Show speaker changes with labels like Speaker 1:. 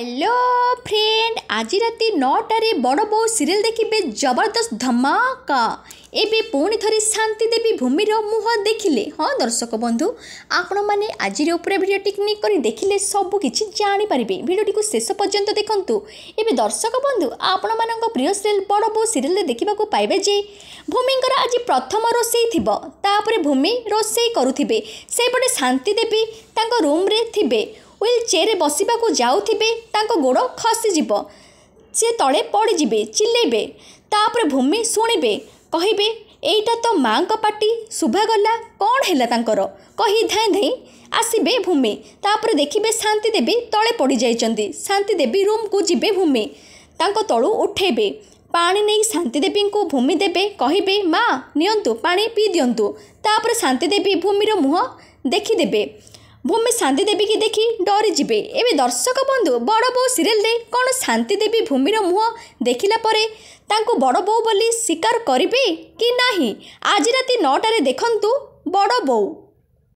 Speaker 1: hello friend আজ রাতে নটার বড় বউ সিরিয়াল দেখবে জবরদস্ত ধমাকা এবে পুঁ থে শান্তি দেবী ভূমির মুহ দেখলে হ্যাঁ দর্শক বন্ধু আপন মানে আজির উপরে ভিডিওটি ক্লিক করে দেখলে সবু কিছু জাঁপারে ভিডিওটি শেষ পর্যন্ত দেখন্তু এবে দর্শক বন্ধু আপন মান প্রিয় সিরিয়াল বড় বউ সিরিয়াল দেখা পাইবে যে ভূমিঙ্কর আজ প্রথম রোষেই থিব তাপরে ভূমি রোষেই করুবে সেইপটে শান্তি দেবী তাঙ্ক রুম্রে থিবে ହ୍ୱିଲ୍ ଚେୟାରରେ ବସିବାକୁ ଯାଉଥିବେ ତାଙ୍କ ଗୋଡ଼ ଖସିଯିବ ସେ ତଳେ ପଡ଼ିଯିବେ ଚିଲେଇବେ ତା'ପରେ ଭୂମି ଶୁଣିବେ କହିବେ ଏଇଟା ତ ମାଆଙ୍କ ପାଟି ଶୁଭାଗଲା କ'ଣ ହେଲା ତାଙ୍କର କହି ଧାଇଁ ଧାଇଁ ଆସିବେ ଭୂମି ତା'ପରେ ଦେଖିବେ ଶାନ୍ତି ଦେବୀ ତଳେ ପଡ଼ିଯାଇଛନ୍ତି ଶାନ୍ତି ଦେବୀ ରୁମ୍କୁ ଯିବେ ଭୂମି ତାଙ୍କ ତଳୁ ଉଠେଇବେ ପାଣି ନେଇ ଶାନ୍ତି ଦେବୀଙ୍କୁ ଭୂମି ଦେବେ କହିବେ ମା ନିଅନ୍ତୁ ପାଣି ପିଇ ଦିଅନ୍ତୁ ତା'ପରେ ଶାନ୍ତି ଦେବୀ ଭୂମିର ମୁହଁ ଦେଖିଦେବେ ଭୂମି ଶାନ୍ତି କି ଦେଖି ଡରିଯିବେ ଏବେ ଦର୍ଶକ ବନ୍ଧୁ ବଡ଼ ବୋଉ ସିରିଏଲରେ କ'ଣ ଶାନ୍ତି ଦେବୀ ଭୂମିର ମୁହଁ ଦେଖିଲା ପରେ ତାଙ୍କୁ ବଡ଼ ବୋଉ ବୋଲି ସ୍ୱୀକାର କରିବେ କି ନାହିଁ ଆଜି ରାତି ନଅଟାରେ ଦେଖନ୍ତୁ ବଡ଼ ବୋଉ